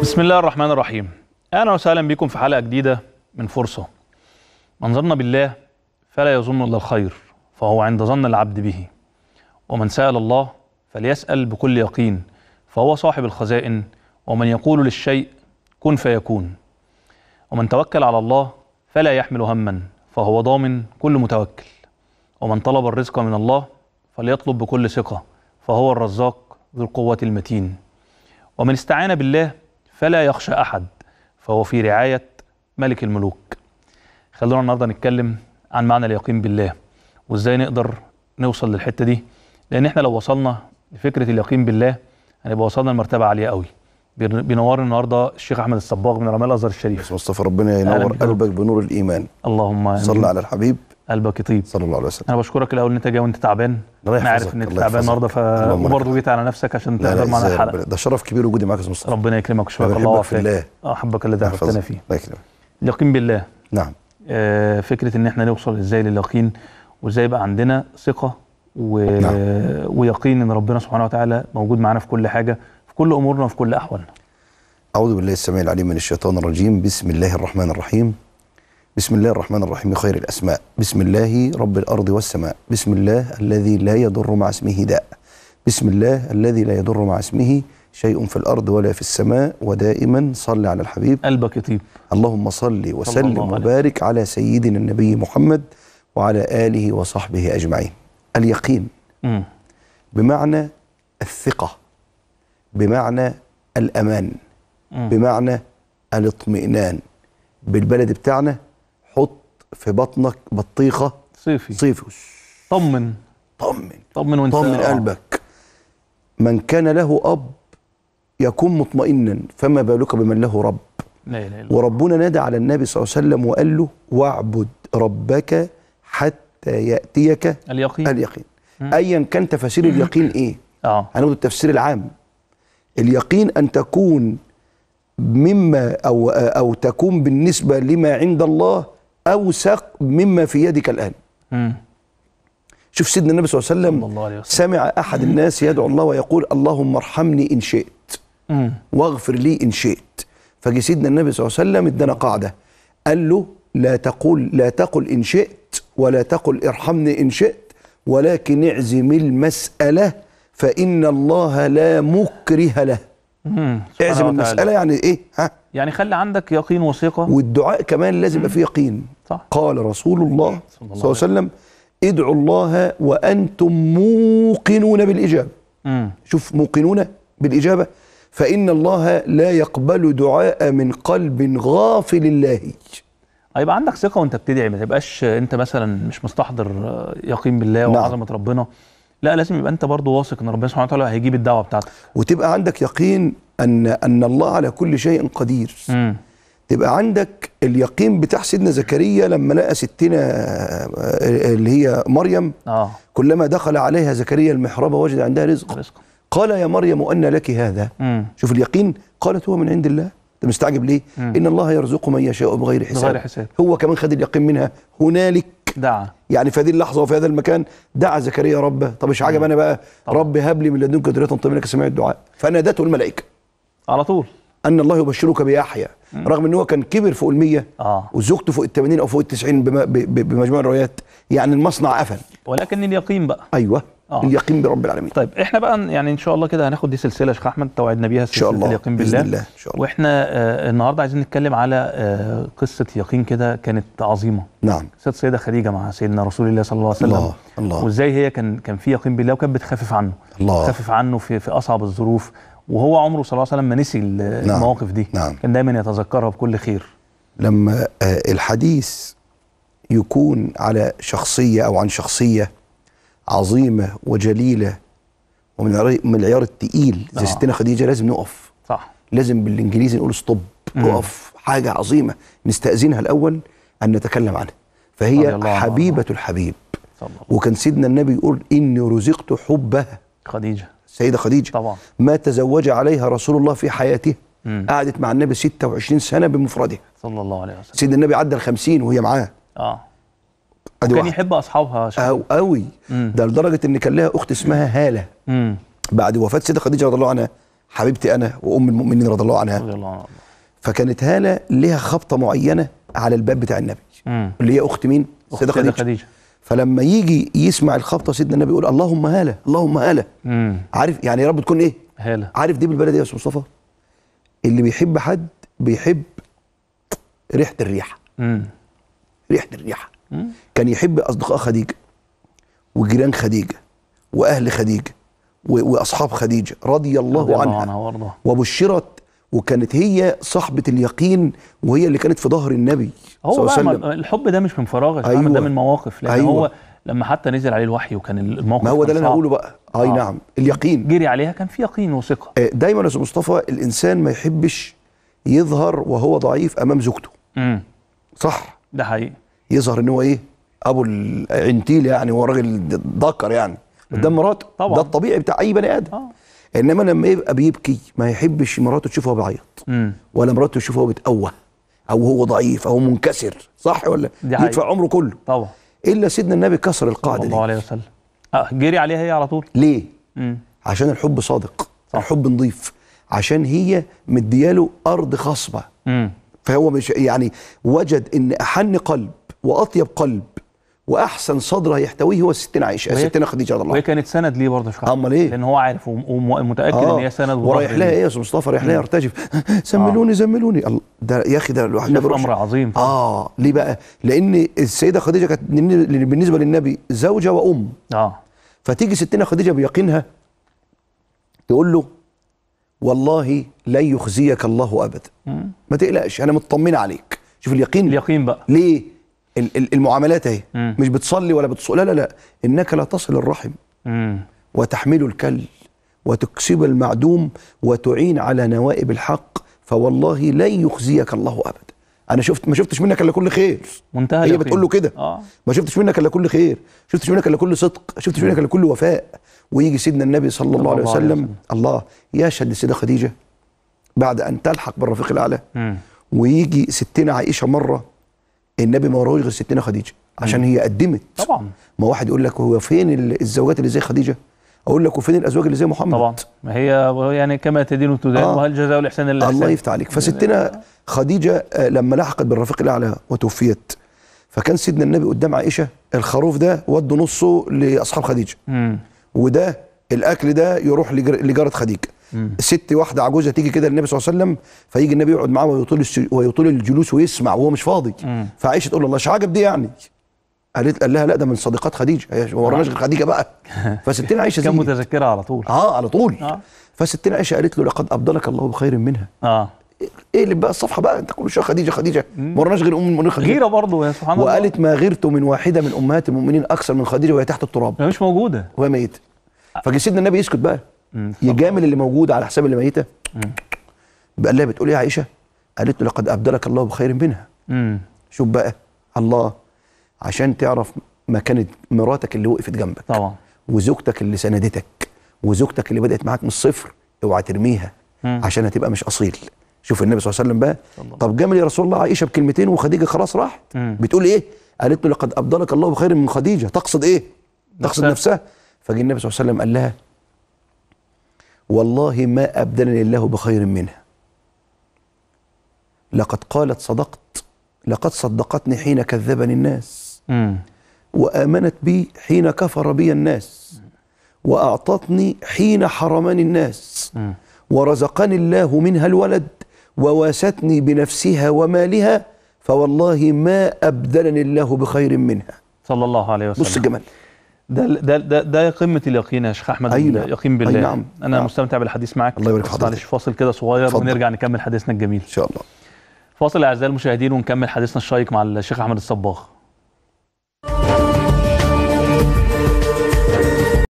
بسم الله الرحمن الرحيم أهلا وسهلا بكم في حلقة جديدة من فرصة من ظن بالله فلا يظن إلا الخير فهو عند ظن العبد به ومن سأل الله فليسأل بكل يقين فهو صاحب الخزائن ومن يقول للشيء كن فيكون ومن توكل على الله فلا يحمل هما فهو ضامن كل متوكل ومن طلب الرزق من الله فليطلب بكل ثقة فهو الرزاق ذو القوة المتين ومن استعان بالله فلا يخشى أحد فهو في رعاية ملك الملوك خلونا النهارده نتكلم عن معنى اليقين بالله وازاي نقدر نوصل للحته دي لان احنا لو وصلنا لفكره اليقين بالله هنبقى وصلنا لمرتبه عاليه قوي بينورنا النهارده الشيخ احمد الصباغ من رمال الازهر الشريف مصطفى ربنا ينور قلبك بنور الايمان اللهم صل على الحبيب قلبك يطيب صلى الله عليه وسلم انا بشكرك الاول ان انت جاي وانت تعبان انا عارف ان انت تعبان النهارده فبرضه جيت على نفسك عشان تقدر معانا الحلقه ده شرف كبير وجودي معاك يا مصطفى ربنا يكرمك ويشفيك الله ويعافيك احبك الذي تعرفتنا فيه الله يكرمك اليقين بالله نعم آه، فكره ان احنا نوصل ازاي لليقين وازاي يبقى عندنا ثقه و... نعم. ويقين ان ربنا سبحانه وتعالى موجود معانا في كل حاجه في كل امورنا وفي كل احوالنا اعوذ بالله السميع العليم من الشيطان الرجيم بسم الله الرحمن الرحيم بسم الله الرحمن الرحيم خير الأسماء بسم الله رب الأرض والسماء بسم الله الذي لا يضر مع اسمه داء بسم الله الذي لا يضر مع اسمه شيء في الأرض ولا في السماء ودائما صل على الحبيب قلبك يطيب اللهم صل وسلم الله وبارك على سيدنا النبي محمد وعلى آله وصحبه أجمعين اليقين م. بمعنى الثقة بمعنى الأمان م. بمعنى الاطمئنان بالبلد بتاعنا في بطنك بطيخه صيفي صيفي طمن طمن طمن وانت طمن آه. قلبك من كان له اب يكون مطمئنا فما بالك بمن له رب لا لا لا. وربنا نادى على النبي صلى الله عليه وسلم وقال له واعبد ربك حتى ياتيك اليقين اليقين ايا كان تفاسير اليقين ايه اه هناخد التفسير العام اليقين ان تكون مما او او تكون بالنسبه لما عند الله اوثق مما في يدك الان مم. شوف سيدنا النبي صلى الله عليه وسلم سمع احد الناس يدعو الله ويقول اللهم ارحمني ان شئت واغفر لي ان شئت فجي سيدنا النبي صلى الله عليه وسلم ادانا قاعده قال له لا تقول لا تقل ان شئت ولا تقل ارحمني ان شئت ولكن اعزم المساله فان الله لا مكره له اعزم المساله يعني ايه ها يعني خلي عندك يقين وثقه والدعاء كمان لازم يبقى فيه يقين صح. قال رسول الله صلى الله عليه وسلم ادعوا الله وانتم موقنون بالاجابه مم. شوف موقنون بالاجابه فان الله لا يقبل دعاء من قلب غافل الله هيبقى عندك ثقه وانت بتدعي ما تبقاش انت مثلا مش مستحضر يقين بالله نعم. وعظمه ربنا لا لازم يبقى انت برضه واثق ان ربنا سبحانه وتعالى هيجيب الدعوه بتاعتك وتبقى عندك يقين ان ان الله على كل شيء قدير م. تبقى عندك اليقين بتاع سيدنا زكريا لما لقى ستنا آه، اللي هي مريم آه. كلما دخل عليها زكريا المحراب وجد عندها رزق, رزق. قال يا مريم أن لك هذا مم. شوف اليقين قالت هو من عند الله انت مستعجب ليه مم. ان الله يرزق من يشاء بغير حساب. بغير حساب هو كمان خد اليقين منها هنالك دعا يعني في هذه اللحظه وفي هذا المكان دعا زكريا ربه طب مش عجب انا بقى رب هب لي من لدنك ذريه طيبه سمعت الدعاء فنادته الملائكه على طول ان الله يبشرك بيحيى رغم ان هو كان كبر فوق ال100 آه. وزوجته فوق ال80 او فوق ال90 بمجموع الروايات يعني المصنع قفل ولكن اليقين بقى ايوه آه. اليقين برب العالمين طيب احنا بقى يعني ان شاء الله كده هناخد دي سلسله شيخ احمد توعدنا بيها سلسله اليقين بالله باذن الله ان شاء الله واحنا آه النهارده عايزين نتكلم على آه قصه يقين كده كانت عظيمه نعم قصه السيده خديجه مع سيدنا رسول الله صلى الله عليه وسلم الله الله وازاي هي كان كان في يقين بالله وكانت بتخفف عنه الله بتخفف عنه في في اصعب الظروف وهو عمره صلى الله عليه وسلم ما نسي نعم، المواقف دي نعم. كان دايما يتذكرها بكل خير لما آه، الحديث يكون على شخصيه او عن شخصيه عظيمه وجليله ومن العيار التقيل زي آه. ستنا خديجه لازم نقف صح لازم بالانجليزي نقول ستوب نقف حاجه عظيمه نستاذنها الاول ان نتكلم عنها فهي حبيبه الله. الحبيب الله. وكان سيدنا النبي يقول اني رزقت حبها خديجه السيده خديجه طبعا ما تزوج عليها رسول الله في حياته مم. قعدت مع النبي 26 سنه بمفردها صلى الله عليه وسلم سيدنا النبي عدى ال 50 وهي معاه اه ادي كان يحب اصحابها أو قوي ده لدرجه ان كان لها اخت اسمها هاله مم. بعد وفاه سيده خديجه رضي الله عنها حبيبتي انا وام المؤمنين رضي الله عنها رضي الله عنها فكانت هاله ليها خبطه معينه على الباب بتاع النبي مم. اللي هي اخت مين سيده خديجه, خديجة. فلما يجي يسمع الخبطه سيدنا النبي يقول اللهم هاله اللهم هاله عارف يعني يا رب تكون ايه هاله عارف دي بالبلد يا استاذ مصطفى اللي بيحب حد بيحب ريحه الريحه مم. ريحه الريحه كان يحب اصدقاء خديجه وجيران خديجه واهل خديجه واصحاب خديجه رضي الله رضي عنها, وبشرت وكانت هي صاحبه اليقين وهي اللي كانت في ظهر النبي هو صلى الله عليه وسلم الحب ده مش من فراغ أيوة ده من مواقف لان أيوة هو لما حتى نزل عليه الوحي وكان الموقف ما هو ده اللي انا هقوله بقى اي آه. نعم اليقين جري عليها كان في يقين وثقه آه، دايما يا استاذ مصطفى الانسان ما يحبش يظهر وهو ضعيف امام زوجته امم صح ده حقيقي يظهر ان هو ايه ابو العنتيل يعني هو راجل ذكر يعني قدام مراته طبعا ده الطبيعي بتاع اي بني ادم آه. انما لما يبقى بيبكي ما يحبش مراته تشوفه بيعيط ولا مراته تشوفه بتقوه او هو ضعيف او منكسر صح ولا يدفع عمره كله طبعا الا سيدنا النبي كسر القاعده دي عليه وسلم آه جري عليها هي على طول ليه مم. عشان الحب صادق صح. الحب نضيف عشان هي مدياله ارض خصبه مم. فهو مش يعني وجد ان احن قلب واطيب قلب واحسن صدر هيحتويه هو الستين عائشه الستين خديجه رضي الله عنها وهي كانت سند ليه برضه شكرا امال ايه لان هو عارف ومتاكد آه. ان هي سند ورايح لها ايه يا استاذ مصطفى رايح لها يرتجف زملوني آه. زملوني ده يا اخي ده الواحد ده امر عظيم اه ليه بقى لان السيده خديجه كانت بالنسبه للنبي زوجه وام اه فتيجي ستنا خديجه بيقينها تقول له والله لن يخزيك الله ابدا ما تقلقش انا مطمنه عليك شوف اليقين اليقين بقى ليه المعاملات اهي مش بتصلي ولا بتصوم لا لا لا انك لا تصل الرحم وتحمل الكل وتكسب المعدوم وتعين على نوائب الحق فوالله لن يخزيك الله ابدا انا شفت ما شفتش منك الا كل خير منتهى هي بتقول له كده آه. ما شفتش منك الا كل خير شفتش منك الا كل صدق شفتش منك الا كل وفاء ويجي سيدنا النبي صلى الله, الله عليه وسلم, وسلم الله يشهد السيده خديجه بعد ان تلحق بالرفيق الاعلى ويجي ستنا عائشه مره النبي ما وراهوش غير ستنا خديجه عشان هي قدمت طبعا ما واحد يقول لك هو فين الزوجات اللي زي خديجه اقول لك وفين الازواج اللي زي محمد طبعا ما هي يعني كما تدين وتدان آه. وهل جزاء الاحسان الا الله يفتح عليك فستنا خديجه آه، لما لحقت بالرفيق الاعلى وتوفيت فكان سيدنا النبي قدام عائشه الخروف ده ودوا نصه لاصحاب خديجه مم. وده الاكل ده يروح لجاره خديجه ست واحده عجوزه تيجي كده للنبي صلى الله عليه وسلم فيجي النبي يقعد معاه ويطول ويطول الجلوس ويسمع وهو مش فاضي فعائشه تقول له الله مش عجب دي يعني قالت قال لها لا ده من صديقات خديجه هي ما وراناش غير خديجه بقى فستين عائشه كان متذكره على طول اه على طول آه. فستين عائشه قالت له لقد ابدلك الله بخير منها اه اقلب إيه اللي بقى الصفحه بقى انت كل شويه خديجه خديجه ما وراناش غير ام المؤمنين خديجه غيره برضه يا سبحان الله وقالت ما غرت من واحده من امهات المؤمنين اكثر من خديجه وهي تحت التراب هي مش موجوده وهي ميته سيدنا النبي يسكت بقى يجامل اللي موجود على حساب اللي ميته بقى لها بتقول ايه يا عائشه قالت له لقد ابدلك الله بخير منها شوف بقى الله عشان تعرف مكانه مراتك اللي وقفت جنبك طبعا وزوجتك اللي سندتك وزوجتك اللي بدات معاك من الصفر اوعى ترميها عشان هتبقى مش اصيل شوف النبي صلى الله عليه وسلم بقى طب جامل يا رسول الله عائشه بكلمتين وخديجه خلاص راحت بتقول ايه قالت له لقد ابدلك الله بخير من خديجه تقصد ايه تقصد نفسها فجه النبي صلى الله عليه وسلم قال لها والله ما أبدلني الله بخير منها لقد قالت صدقت لقد صدقتني حين كذبني الناس م. وآمنت بي حين كفر بي الناس وأعطتني حين حرمني الناس م. ورزقني الله منها الولد وواستني بنفسها ومالها فوالله ما أبدلني الله بخير منها صلى الله عليه وسلم بص الجمال ده ده ده, ده قمه اليقين يا شيخ احمد أي نعم. يقين بالله أي نعم. انا نعم. مستمتع بالحديث معاك الله يبارك فيك معلش فاصل كده صغير فضل. ونرجع نكمل حديثنا الجميل ان شاء الله فاصل اعزائي المشاهدين ونكمل حديثنا الشيق مع الشيخ احمد الصباغ